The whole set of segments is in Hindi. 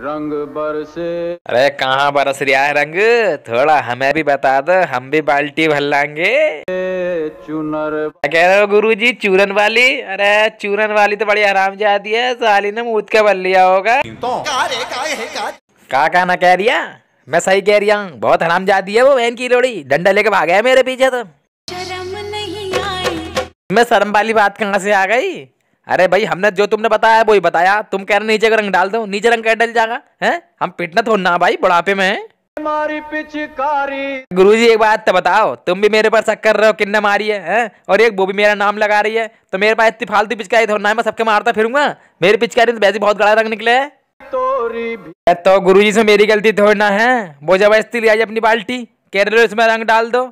रंग बरसे अरे कहाँ बरस रहा है रंग थोड़ा हमें भी बता दो हम भी बाल्टी भर लाएंगे चुनर कह रहे हो गुरु जी चूरन वाली अरे चूरन वाली तो बड़ी आराम जाती है साली ने मुद के भर लिया होगा तो का का ना कह रिया मैं सही कह रही हूँ बहुत हराम जाती है वो बहन की लोड़ी डंडा लेके भागा है मेरे पीछे तो शर्म नहीं आई मैं शर्म वाली बात कहाँ से आ गई अरे भाई हमने जो तुमने बताया वो वही बताया तुम कह रहे नीचे का रंग डाल दो नीचे रंग कह डल जाएगा है हम पिटना थोड़ना ना भाई बुढ़ापे में मारी पिचकारी गुरु जी एक बात तो बताओ तुम भी मेरे पर शक कर रहे हो किन्ने मारी है, है और एक वो भी मेरा नाम लगा रही है तो मेरे पास इतनी फालतू पिचकारी थोड़ा ना मैं सबके मारता फिरूंगा मेरी पिचकारी तो वैसे बहुत गड़ा रंग निकले है तो, गुरु जी से मेरी गलती थोड़ी ना है वो जबरदस्ती ले आई अपनी बाल्टी कह रहे हो इसमें रंग डाल दो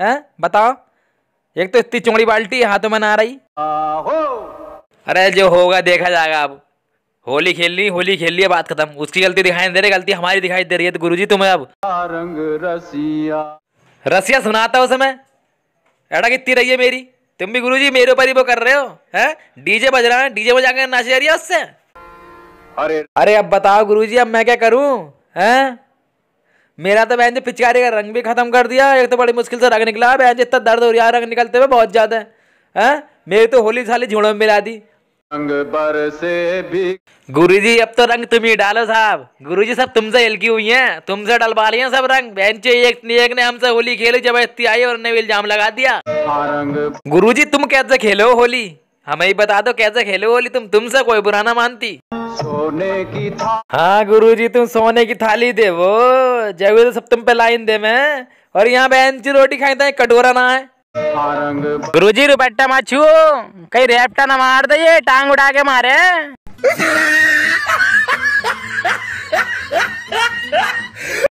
है बताओ एक तो इतनी चौड़ी बाल्टी हाथों में ना आ रही अरे जो होगा देखा जाएगा अब होली खेलनी होली खेल लिया बात खत्म उसकी गलती दिखाई दे रही गलती हमारी दिखाई दे रही है तो गुरु जी तुम्हें अब रंग रसिया रसिया सुनाता हूँ समय एडा कितनी रही है मेरी तुम भी गुरुजी मेरे ऊपर ही वो कर रहे हो हैं डीजे बज रहा है डीजे बजा के नाच रही है उससे अरे अरे अब बताओ गुरुजी अब मैं क्या करूं हैं मेरा तो बहन जी पिचकारी का रंग भी खत्म कर दिया एक तो बड़ी मुश्किल से रंग निकला बहन जी इतना दर्द हो रहा है रंग निकलते हुए बहुत ज़्यादा है मेरी तो होली साली झूड़ों में मिला दी रंग बर से भी गुरु जी अब तो रंग तुम ही डालो साहब गुरु जी सब तुमसे हिलकी हुई हैं तुमसे डलवा लिया सब रंग बहन एक, एक ने हमसे होली खेली इतनी आई और ने इल्जाम लगा दिया गुरु जी तुम कैसे खेलो होली हमें ही बता दो कैसे खेलो होली तुम तुमसे कोई बुराना मानती सोने की था हाँ गुरु जी तुम सोने की थाली दे वो जब सब तुम पे लाइन दे मैं और यहाँ बहन रोटी खाई था तो कटोरा ना है गुरुजी रुपट्टा मत छू कहीं रेपटा ना मार दे टांग उड़ा के मारे